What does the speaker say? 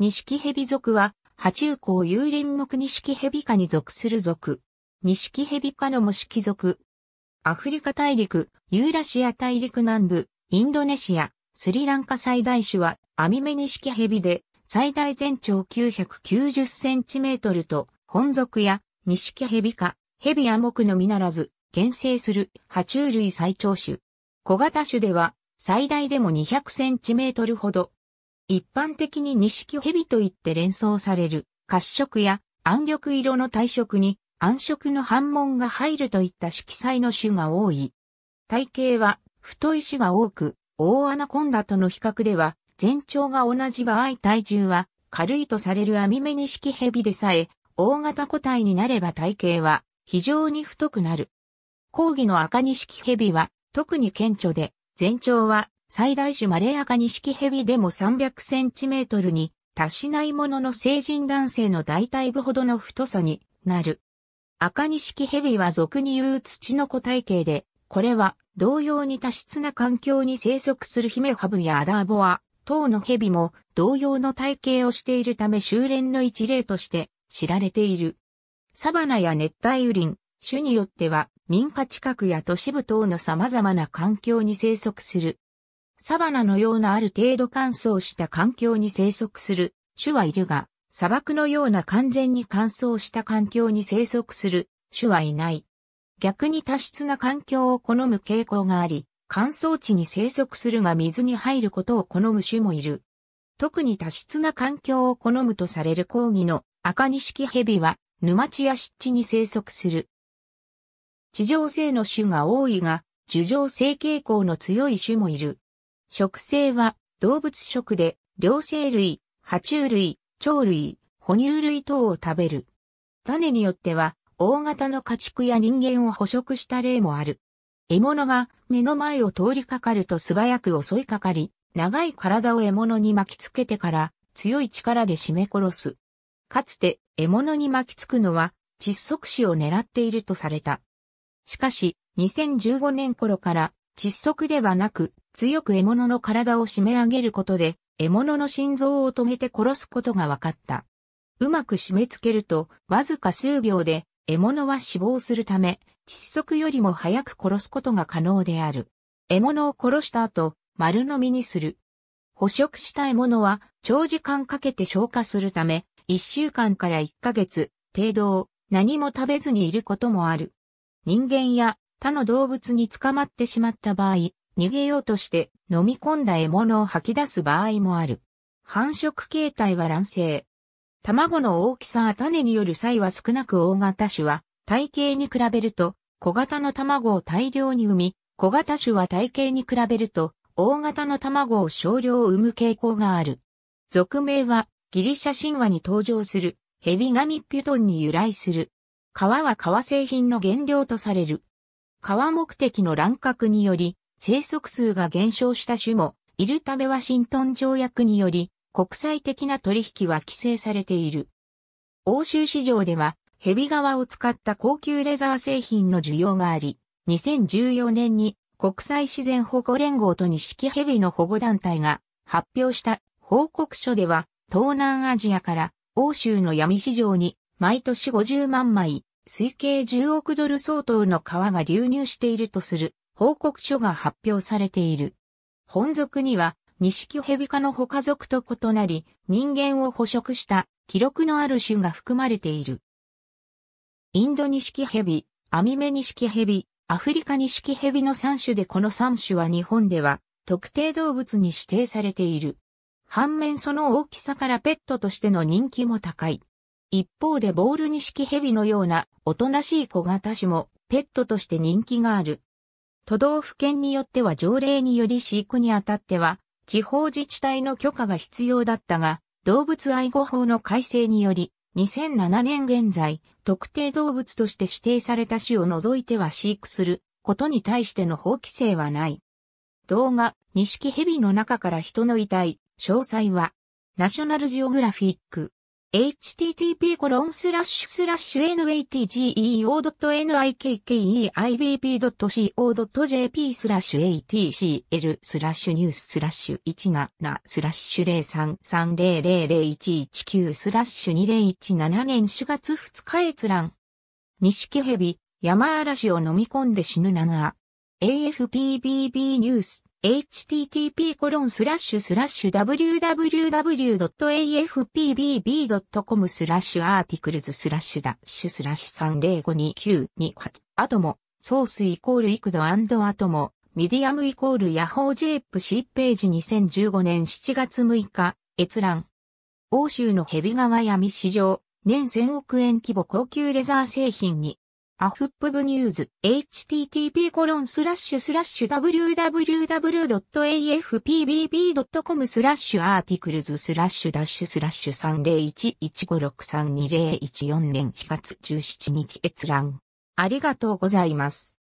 ニシキヘビ属は、爬虫港有シキヘビ科に属する属。ヘビ科の模式属。アフリカ大陸、ユーラシア大陸南部、インドネシア、スリランカ最大種は、アミメニシキヘビで、最大全長990センチメートルと、本属や、ニシキヘビ科、ヘビや木のみならず、厳生する、爬虫類最長種。小型種では、最大でも200センチメートルほど、一般的に錦蛇と言って連想される、褐色や暗緑色の体色に暗色の反紋が入るといった色彩の種が多い。体型は太い種が多く、大アナコンダとの比較では、全長が同じ場合体重は軽いとされる網目錦蛇でさえ、大型個体になれば体型は非常に太くなる。講義の赤錦蛇は特に顕著で、全長は最大種マレアカニシキヘビでも300センチメートルに達しないものの成人男性の大体部ほどの太さになる。赤ニシキヘビは俗に言う土の個体系で、これは同様に多湿な環境に生息するヒメハブやアダーボア等のヘビも同様の体型をしているため修練の一例として知られている。サバナや熱帯雨林、種によっては民家近くや都市部等の様々な環境に生息するサバナのようなある程度乾燥した環境に生息する種はいるが、砂漠のような完全に乾燥した環境に生息する種はいない。逆に多湿な環境を好む傾向があり、乾燥地に生息するが水に入ることを好む種もいる。特に多湿な環境を好むとされる講義の赤錦蛇は沼地や湿地に生息する。地上性の種が多いが、樹上性傾向の強い種もいる。食性は動物食で、両生類、爬虫類、鳥類、哺乳類等を食べる。種によっては、大型の家畜や人間を捕食した例もある。獲物が目の前を通りかかると素早く襲いかかり、長い体を獲物に巻きつけてから強い力で締め殺す。かつて獲物に巻きつくのは窒息死を狙っているとされた。しかし、2015年頃から窒息ではなく、強く獲物の体を締め上げることで、獲物の心臓を止めて殺すことが分かった。うまく締め付けると、わずか数秒で、獲物は死亡するため、窒息よりも早く殺すことが可能である。獲物を殺した後、丸飲みにする。捕食した獲物は、長時間かけて消化するため、1週間から1ヶ月、程度を何も食べずにいることもある。人間や他の動物に捕まってしまった場合、逃げようとして飲み込んだ獲物を吐き出す場合もある。繁殖形態は卵生。卵の大きさは種による際は少なく大型種は体型に比べると小型の卵を大量に産み、小型種は体型に比べると大型の卵を少量産む傾向がある。俗名はギリシャ神話に登場するヘビガミピュトンに由来する。皮は革製品の原料とされる。川目的の乱獲により、生息数が減少した種もいるためワシントン条約により、国際的な取引は規制されている。欧州市場では、ヘビ革を使った高級レザー製品の需要があり、2014年に国際自然保護連合と錦ヘビの保護団体が発表した報告書では、東南アジアから欧州の闇市場に毎年50万枚推計10億ドル相当の川が流入しているとする報告書が発表されている。本族には、ニシキヘビ科の他族と異なり、人間を捕食した記録のある種が含まれている。インドニシキヘビ、アミメニシキヘビ、アフリカニシキヘビの3種でこの3種は日本では特定動物に指定されている。反面その大きさからペットとしての人気も高い。一方でボール錦蛇のようなおとなしい小型種もペットとして人気がある。都道府県によっては条例により飼育にあたっては地方自治体の許可が必要だったが、動物愛護法の改正により、2007年現在、特定動物として指定された種を除いては飼育することに対しての法規制はない。動画、錦蛇の中から人の遺体、詳細は、ナショナルジオグラフィック。http n a t e g e o n i k k e i b p c o j p スラッシュ atcl スラッシュニューススラッシュ17スラッシュ0330000119スラッシュ2017年4月2日閲覧。西木蛇、山嵐を飲み込んで死ぬ長。AFPBB ニュース。http://www.afpbb.com スラッシュアーティクルズスラッシュダッシュスラッシュ3 0 5 2 9 2 8アトモソースイコールイクドアトモミディアムイコールヤホー JPC ページ2015年7月6日閲覧欧州のヘビ川闇市場年1000億円規模高級レザー製品にアフップブニューズ http コロンスラッシュスラッシュ www.afpbb.com スラッシュアーティクルズスラッシュダッシュスラッシュ3011563201 4年4月17日閲覧。ありがとうございます。